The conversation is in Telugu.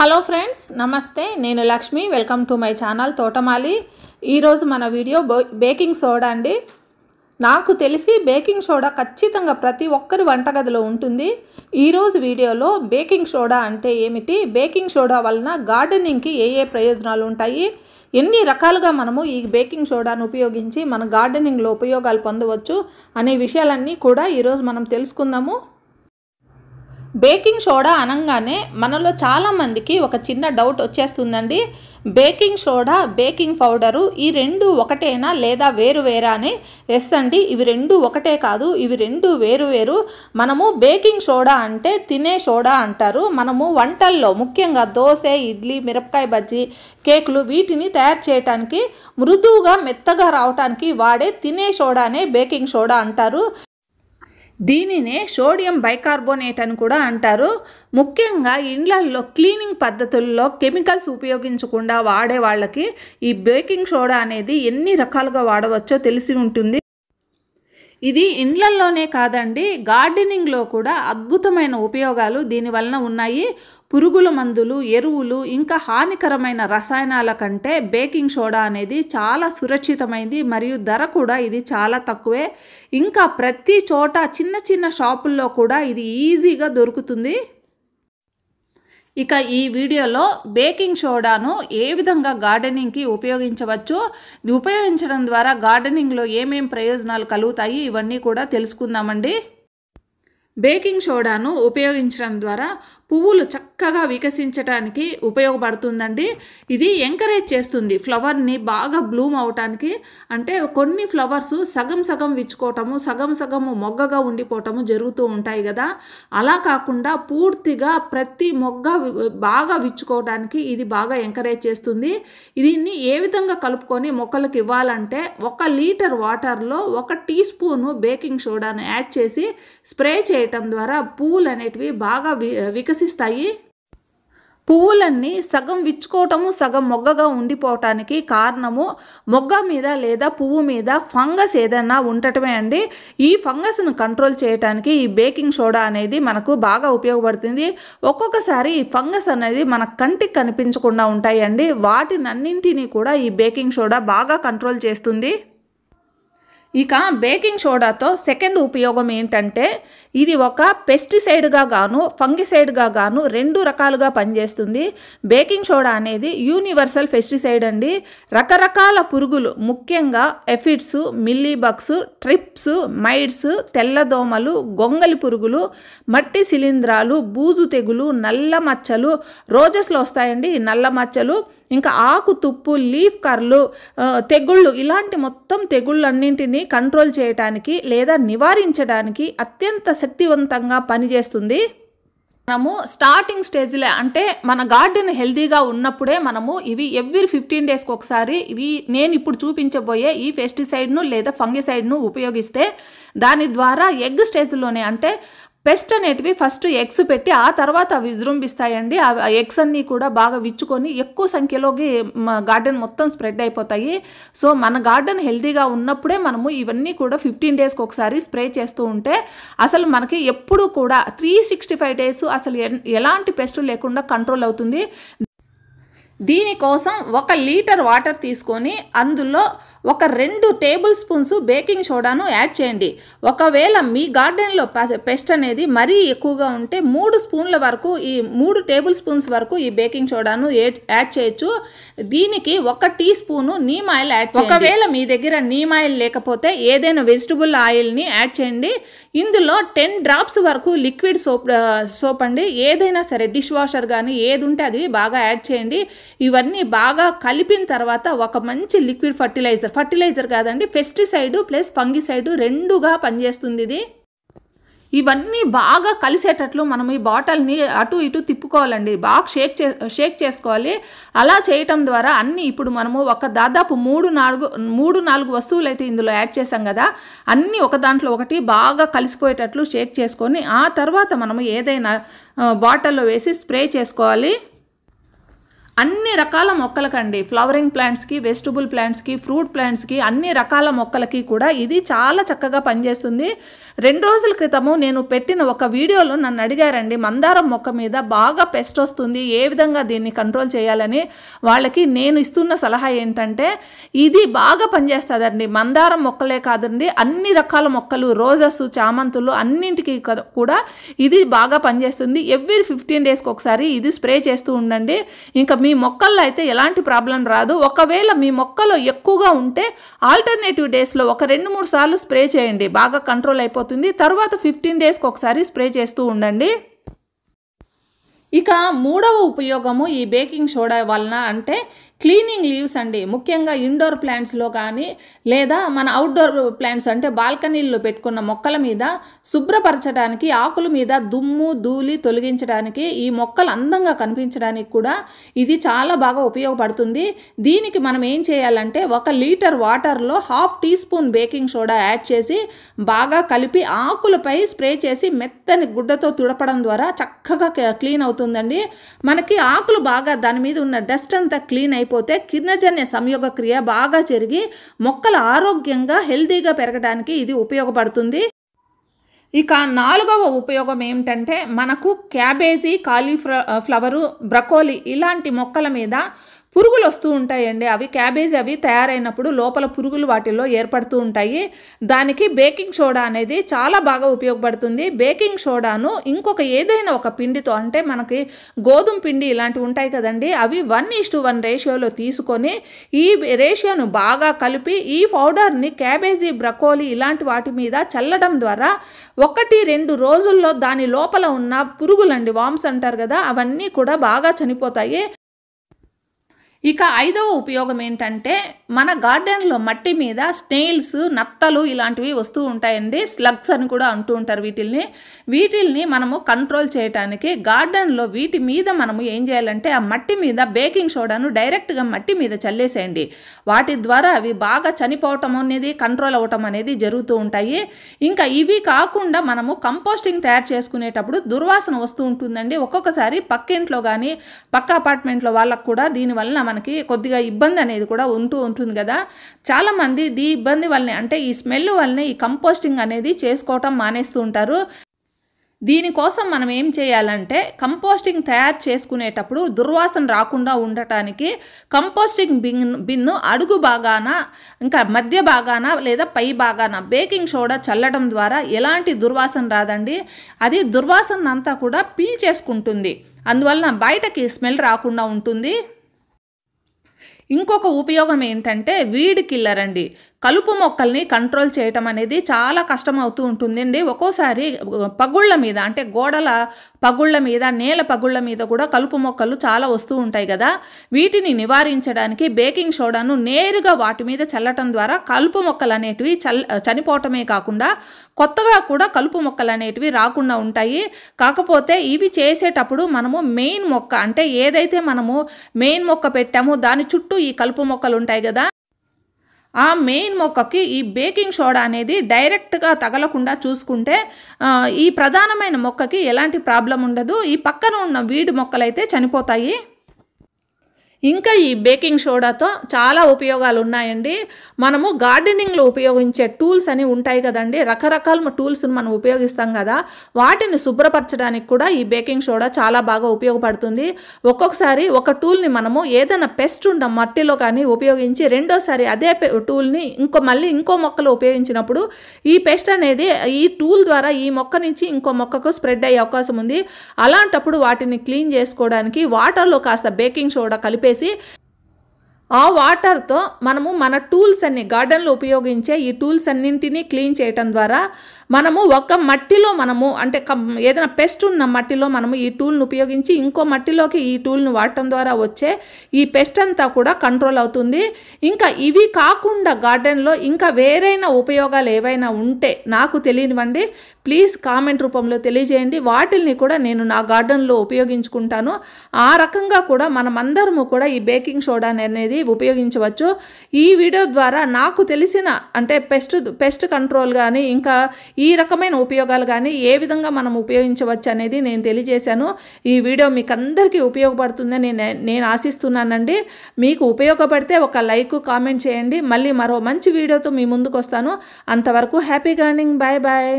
హలో ఫ్రెండ్స్ నమస్తే నేను Lakshmi welcome to my channel తోటమాలి ఈరోజు మన వీడియో బేకింగ్ సోడా అండి నాకు తెలిసి బేకింగ్ సోడా ఖచ్చితంగా ప్రతి ఒక్కరి వంటగదిలో ఉంటుంది ఈరోజు వీడియోలో బేకింగ్ సోడా అంటే ఏమిటి బేకింగ్ సోడా వలన గార్డెనింగ్కి ఏ ఏ ప్రయోజనాలు ఉంటాయి ఎన్ని రకాలుగా మనము ఈ బేకింగ్ సోడాను ఉపయోగించి మన గార్డెనింగ్లో ఉపయోగాలు పొందవచ్చు అనే విషయాలన్నీ కూడా ఈరోజు మనం తెలుసుకుందాము బేకింగ్ సోడా అనగానే మనలో చాలామందికి ఒక చిన్న డౌట్ వచ్చేస్తుందండి బేకింగ్ సోడా బేకింగ్ పౌడరు ఈ రెండు ఒకటేనా లేదా వేరు వేరా అని ఎస్ అండి ఇవి రెండు ఒకటే కాదు ఇవి రెండు వేరు వేరు మనము బేకింగ్ సోడా అంటే తినే సోడా అంటారు మనము వంటల్లో ముఖ్యంగా దోశ ఇడ్లీ మిరపకాయ బజ్జీ కేకులు వీటిని తయారు చేయటానికి మృదువుగా మెత్తగా రావటానికి వాడే తినే సోడానే బేకింగ్ సోడా అంటారు దీనినే సోడియం బైకార్బోనేట్ అని కూడా అంటారు ముఖ్యంగా ఇండ్లల్లో క్లీనింగ్ పద్ధతుల్లో కెమికల్స్ ఉపయోగించకుండా వాడే వాళ్ళకి ఈ బేకింగ్ సోడా అనేది ఎన్ని రకాలుగా వాడవచ్చో తెలిసి ఉంటుంది ఇది ఇండ్లల్లోనే కాదండి గార్డెనింగ్లో కూడా అద్భుతమైన ఉపయోగాలు దీనివలన ఉన్నాయి పురుగుల మందులు ఎరువులు ఇంకా హానికరమైన రసాయనాల కంటే బేకింగ్ సోడా అనేది చాలా సురక్షితమైంది మరియు ధర కూడా ఇది చాలా తక్కువే ఇంకా ప్రతి చోట చిన్న చిన్న షాపుల్లో కూడా ఇది ఈజీగా దొరుకుతుంది ఇక ఈ వీడియోలో బేకింగ్ సోడాను ఏ విధంగా గార్డెనింగ్కి ఉపయోగించవచ్చు ఉపయోగించడం ద్వారా గార్డెనింగ్లో ఏమేం ప్రయోజనాలు కలుగుతాయి ఇవన్నీ కూడా తెలుసుకుందామండి బేకింగ్ సోడాను ఉపయోగించడం ద్వారా పువ్వులు చక్కగా వికసించడానికి ఉపయోగపడుతుందండి ఇది ఎంకరేజ్ చేస్తుంది ఫ్లవర్ని బాగా బ్లూమ్ అవటానికి అంటే కొన్ని ఫ్లవర్స్ సగం సగం విచ్చుకోవటము సగం సగము మొగ్గగా ఉండిపోవటము జరుగుతూ ఉంటాయి కదా అలా కాకుండా పూర్తిగా ప్రతి మొగ్గ బాగా విచ్చుకోవడానికి ఇది బాగా ఎంకరేజ్ చేస్తుంది దీన్ని ఏ విధంగా కలుపుకొని మొక్కలకు ఇవ్వాలంటే ఒక లీటర్ వాటర్లో ఒక టీ స్పూను బేకింగ్ సోడాను యాడ్ చేసి స్ప్రే చేయటం ద్వారా పూలు అనేటివి బాగా వికసి వికసిస్తాయి పువ్వులన్నీ సగం విచ్చుకోవటము సగం మొగ్గగా ఉండిపోవటానికి కారణము మొగ్గ మీద లేదా పువ్వు మీద ఫంగస్ ఏదైనా ఉండటమే అండి ఈ ఫంగస్ను కంట్రోల్ చేయడానికి ఈ బేకింగ్ సోడా అనేది మనకు బాగా ఉపయోగపడుతుంది ఒక్కొక్కసారి ఈ ఫంగస్ అనేది మన కంటికి కనిపించకుండా ఉంటాయండి వాటినన్నింటినీ కూడా ఈ బేకింగ్ సోడా బాగా కంట్రోల్ చేస్తుంది ఇక బేకింగ్ సోడాతో సెకండ్ ఉపయోగం ఏంటంటే ఇది ఒక పెస్టిసైడ్గా గాను ఫంగిసైడ్గా గాను రెండు రకాలుగా పనిచేస్తుంది బేకింగ్ సోడా అనేది యూనివర్సల్ పెస్టిసైడ్ అండి రకరకాల పురుగులు ముఖ్యంగా ఎఫిడ్స్ మిల్లీబగ్స్ ట్రిప్స్ మైడ్స్ తెల్లదోమలు గొంగలి పురుగులు మట్టి శిలీంధ్రాలు బూజు తెగులు నల్ల మచ్చలు రోజెస్లో వస్తాయండి నల్ల మచ్చలు ఇంకా ఆకు తుప్పు లీఫ్ కర్లు తెగుళ్ళు ఇలాంటి మొత్తం తెగుళ్ళన్నింటినీ కంట్రోల్ చేయడానికి లేదా నివారించడానికి అత్యంత శక్తివంతంగా పనిచేస్తుంది మనము స్టార్టింగ్ స్టేజ్లే అంటే మన గార్డెన్ హెల్దీగా ఉన్నప్పుడే మనము ఇవి ఎవ్రీ ఫిఫ్టీన్ డేస్కి ఒకసారి ఇవి నేను ఇప్పుడు చూపించబోయే ఈ పెస్టిసైడ్ను లేదా ఫంగిసైడ్ను ఉపయోగిస్తే దాని ద్వారా ఎగ్ స్టేజ్లోనే అంటే పెస్ట్ అనేటివి ఫస్ట్ ఎగ్స్ పెట్టి ఆ తర్వాత అవి విజృంభిస్తాయండి ఆ ఎగ్స్ అన్నీ కూడా బాగా విచ్చుకొని ఎక్కువ సంఖ్యలోకి గార్డెన్ మొత్తం స్ప్రెడ్ అయిపోతాయి సో మన గార్డెన్ హెల్తీగా ఉన్నప్పుడే మనము ఇవన్నీ కూడా ఫిఫ్టీన్ డేస్కి ఒకసారి స్ప్రే చేస్తూ ఉంటే అసలు మనకి ఎప్పుడు కూడా త్రీ సిక్స్టీ ఫైవ్ డేస్ అసలు ఎలాంటి పెస్ట్ లేకుండా కంట్రోల్ అవుతుంది దీనికోసం ఒక లీటర్ వాటర్ తీసుకొని అందులో ఒక రెండు టేబుల్ స్పూన్స్ బేకింగ్ సోడాను యాడ్ చేయండి ఒకవేళ మీ గార్డెన్లో పెస్ట్ అనేది మరీ ఎక్కువగా ఉంటే మూడు స్పూన్ల వరకు ఈ మూడు టేబుల్ స్పూన్స్ వరకు ఈ బేకింగ్ సోడాను యాడ్ చేయొచ్చు దీనికి ఒక teaspoon neem oil add ఒకవేళ మీ దగ్గర నీమ్ ఆయిల్ లేకపోతే ఏదైనా వెజిటబుల్ ఆయిల్ని యాడ్ చేయండి ఇందులో టెన్ డ్రాప్స్ వరకు లిక్విడ్ సోప్ సోప్ అండి ఏదైనా సరే డిష్ వాషర్ కానీ ఏది ఉంటే అది బాగా యాడ్ చేయండి ఇవన్నీ బాగా కలిపిన తర్వాత ఒక మంచి లిక్విడ్ ఫర్టిలైజర్ ఫర్టిలైజర్ కాదండి పెస్టిసైడ్ ప్లస్ ఫంగిసైడ్ రెండుగా పనిచేస్తుంది ఇది ఇవన్నీ బాగా కలిసేటట్లు మనం ఈ బాటిల్ని అటు ఇటు తిప్పుకోవాలండి బాగా షేక్ చే షేక్ చేసుకోవాలి అలా చేయటం ద్వారా అన్నీ ఇప్పుడు మనము ఒక దాదాపు మూడు నాలుగు మూడు నాలుగు వస్తువులు అయితే ఇందులో యాడ్ చేసాం కదా అన్నీ ఒక దాంట్లో ఒకటి బాగా కలిసిపోయేటట్లు షేక్ చేసుకొని ఆ తర్వాత మనము ఏదైనా బాటిల్లో వేసి స్ప్రే చేసుకోవాలి అన్ని రకాల మొక్కలకండి ఫ్లవరింగ్ ప్లాంట్స్కి వెజిటబుల్ ప్లాంట్స్కి ఫ్రూట్ ప్లాంట్స్కి అన్ని రకాల మొక్కలకి కూడా ఇది చాలా చక్కగా పనిచేస్తుంది రెండు రోజుల క్రితము నేను పెట్టిన ఒక వీడియోలో నన్ను అడిగారండి మందారం మొక్క మీద బాగా పెస్ట్ వస్తుంది ఏ విధంగా దీన్ని కంట్రోల్ చేయాలని వాళ్ళకి నేను ఇస్తున్న సలహా ఏంటంటే ఇది బాగా పనిచేస్తుందండి మందారం మొక్కలే కాదండి అన్ని రకాల మొక్కలు రోజస్ చామంతులు అన్నింటికి కూడా ఇది బాగా పనిచేస్తుంది ఎవ్రీ ఫిఫ్టీన్ డేస్కి ఒకసారి ఇది స్ప్రే చేస్తూ ఉండండి ఇంకా మీ మొక్కల్లో అయితే ఎలాంటి ప్రాబ్లం రాదు ఒకవేళ మీ మొక్కలో ఎక్కువగా ఉంటే ఆల్టర్నేటివ్ డేస్లో ఒక రెండు మూడు సార్లు స్ప్రే చేయండి బాగా కంట్రోల్ అయిపోతుంది అయిపోతుంది తర్వాత ఫిఫ్టీన్ డేస్కి ఒకసారి స్ప్రే చేస్తూ ఉండండి ఇక మూడవ ఉపయోగము ఈ బేకింగ్ సోడా వలన అంటే క్లీనింగ్ లీవ్స్ అండి ముఖ్యంగా ఇండోర్ ప్లాంట్స్లో కానీ లేదా మన అవుట్డోర్ ప్లాంట్స్ అంటే బాల్కనీల్లో పెట్టుకున్న మొక్కల మీద శుభ్రపరచడానికి ఆకుల మీద దుమ్ము ధూళి తొలగించడానికి ఈ మొక్కలు అందంగా కనిపించడానికి కూడా ఇది చాలా బాగా ఉపయోగపడుతుంది దీనికి మనం ఏం చేయాలంటే ఒక లీటర్ వాటర్లో half teaspoon baking soda add చేసి బాగా కలిపి ఆకులపై స్ప్రే చేసి మెత్తని గుడ్డతో తుడపడం ద్వారా చక్కగా క్లీన్ అవుతుందండి మనకి ఆకులు బాగా దాని మీద ఉన్న డస్ట్ అంతా క్లీన్ అయిపోయి అయిపోతే కిరణజన్య సంయోగ క్రియ బాగా జరిగి మొక్కలు ఆరోగ్యంగా హెల్దీగా పెరగడానికి ఇది ఉపయోగపడుతుంది ఇక నాలుగవ ఉపయోగం ఏమిటంటే మనకు క్యాబేజీ ఫ్లవరు బ్రకోలీ ఇలాంటి మొక్కల మీద పురుగులు వస్తూ ఉంటాయండి అవి క్యాబేజ్ అవి తయారైనప్పుడు లోపల పురుగులు వాటిల్లో ఏర్పడుతూ ఉంటాయి దానికి బేకింగ్ సోడా అనేది చాలా బాగా ఉపయోగపడుతుంది బేకింగ్ సోడాను ఇంకొక ఏదైనా ఒక పిండితో అంటే మనకి గోధుమ పిండి ఇలాంటివి ఉంటాయి కదండి అవి వన్ ఈస్టు వన్ రేషియోలో తీసుకొని ఈ రేషియోను బాగా కలిపి ఈ పౌడర్ని క్యాబేజీ బ్రకోలీ ఇలాంటి వాటి మీద చల్లడం ద్వారా ఒకటి రెండు రోజుల్లో దాని లోపల ఉన్న పురుగులండి వామ్స్ అంటారు కదా అవన్నీ కూడా బాగా చనిపోతాయి ఇక ఐదవ ఉపయోగం ఏంటంటే మన గార్డెన్లో మట్టి మీద స్నేల్స్ నత్తలు ఇలాంటివి వస్తూ ఉంటాయండి స్లగ్స్ అని కూడా అంటూ ఉంటారు వీటిల్ని వీటిల్ని మనము కంట్రోల్ చేయటానికి గార్డెన్లో వీటి మీద మనము ఏం చేయాలంటే ఆ మట్టి మీద బేకింగ్ సోడాను డైరెక్ట్గా మట్టి మీద చల్లేసేయండి వాటి ద్వారా అవి బాగా చనిపోవటం అనేది కంట్రోల్ అవటం అనేది జరుగుతూ ఉంటాయి ఇంకా ఇవి కాకుండా మనము కంపోస్టింగ్ తయారు చేసుకునేటప్పుడు దుర్వాసన వస్తూ ఉంటుందండి ఒక్కొక్కసారి పక్కింట్లో కానీ పక్క అపార్ట్మెంట్లో వాళ్ళకు కూడా దీనివల్ల మనకి కొద్దిగా ఇబ్బంది అనేది కూడా ఉంటూ ఉంటుంది ఉంటుంది కదా చాలామంది దీ ఇబ్బంది వల్లనే అంటే ఈ స్మెల్ వల్లనే ఈ కంపోస్టింగ్ అనేది చేసుకోవటం మానేస్తూ ఉంటారు దీనికోసం మనం ఏం చేయాలంటే కంపోస్టింగ్ తయారు చేసుకునేటప్పుడు దుర్వాసన రాకుండా ఉండటానికి కంపోస్టింగ్ బిన్ బిన్ను అడుగు భాగాన ఇంకా మధ్య భాగాన లేదా పై భాగాన బేకింగ్ సోడా చల్లడం ద్వారా ఎలాంటి దుర్వాసన రాదండి అది దుర్వాసన అంతా కూడా పీల్చేసుకుంటుంది అందువలన బయటకి స్మెల్ రాకుండా ఉంటుంది ఇంకొక ఉపయోగం ఏంటంటే వీడ్ కిల్లర్ అండి కలుపు మొక్కల్ని కంట్రోల్ చేయటం అనేది చాలా కష్టం అవుతూ ఉంటుందండి ఒక్కోసారి పగుళ్ళ మీద అంటే గోడల పగుళ్ల మీద నేల పగుళ్ల మీద కూడా కలుపు మొక్కలు చాలా వస్తూ ఉంటాయి కదా వీటిని నివారించడానికి బేకింగ్ సోడాను నేరుగా వాటి మీద చల్లటం ద్వారా కలుపు మొక్కలు అనేటివి చల్ చనిపోవటమే కాకుండా కొత్తగా కూడా కలుపు మొక్కలు అనేటివి రాకుండా ఉంటాయి కాకపోతే ఇవి చేసేటప్పుడు మనము మెయిన్ మొక్క అంటే ఏదైతే మనము మెయిన్ మొక్క పెట్టామో దాని చుట్టూ ఈ కలుపు మొక్కలు ఉంటాయి కదా ఆ మెయిన్ మొక్కకి ఈ బేకింగ్ సోడా అనేది డైరెక్ట్గా తగలకుండా చూసుకుంటే ఈ ప్రధానమైన మొక్కకి ఎలాంటి ప్రాబ్లం ఉండదు ఈ పక్కన ఉన్న వీడి మొక్కలైతే చనిపోతాయి ఇంకా ఈ బేకింగ్ సోడాతో చాలా ఉపయోగాలు ఉన్నాయండి మనము గార్డెనింగ్లో ఉపయోగించే టూల్స్ అని ఉంటాయి కదండి రకరకాల టూల్స్ని మనం ఉపయోగిస్తాం కదా వాటిని శుభ్రపరచడానికి కూడా ఈ బేకింగ్ సోడా చాలా బాగా ఉపయోగపడుతుంది ఒక్కొక్కసారి ఒక టూల్ని మనము ఏదైనా పెస్ట్ ఉన్న మట్టిలో కానీ ఉపయోగించి రెండోసారి అదే టూల్ని ఇంకో మళ్ళీ ఇంకో మొక్కలో ఉపయోగించినప్పుడు ఈ పెస్ట్ అనేది ఈ టూల్ ద్వారా ఈ మొక్క నుంచి ఇంకో మొక్కకు స్ప్రెడ్ అయ్యే అవకాశం ఉంది అలాంటప్పుడు వాటిని క్లీన్ చేసుకోవడానికి వాటర్లో కాస్త బేకింగ్ సోడా కలిపే చెప్పేసి ఆ వాటర్తో మనము మన టూల్స్ అన్ని గార్డెన్లో ఉపయోగించే ఈ టూల్స్ అన్నింటినీ క్లీన్ చేయటం ద్వారా మనము ఒక మట్టిలో మనము అంటే ఏదైనా పెస్ట్ ఉన్న మట్టిలో మనము ఈ టూల్ను ఉపయోగించి ఇంకో మట్టిలోకి ఈ టూల్ను వాడటం ద్వారా వచ్చే ఈ పెస్ట్ అంతా కూడా కంట్రోల్ అవుతుంది ఇంకా ఇవి కాకుండా గార్డెన్లో ఇంకా వేరైన ఉపయోగాలు ఏవైనా ఉంటే నాకు తెలియనివ్వండి ప్లీజ్ కామెంట్ రూపంలో తెలియజేయండి వాటిల్ని కూడా నేను నా గార్డెన్లో ఉపయోగించుకుంటాను ఆ రకంగా కూడా మనమందరము కూడా ఈ బేకింగ్ సోడా అనేది ఉపయోగించవచ్చు ఈ వీడియో ద్వారా నాకు తెలిసిన అంటే పెస్ట్ పెస్ట్ కంట్రోల్ కానీ ఇంకా ఈ రకమైన ఉపయోగాలు కానీ ఏ విధంగా మనం ఉపయోగించవచ్చు అనేది నేను తెలియజేశాను ఈ వీడియో మీకు అందరికీ ఉపయోగపడుతుందని నేను నేను ఆశిస్తున్నానండి మీకు ఉపయోగపడితే ఒక లైక్ కామెంట్ చేయండి మళ్ళీ మరో మంచి వీడియోతో మీ ముందుకు వస్తాను అంతవరకు హ్యాపీ గార్నింగ్ బాయ్ బాయ్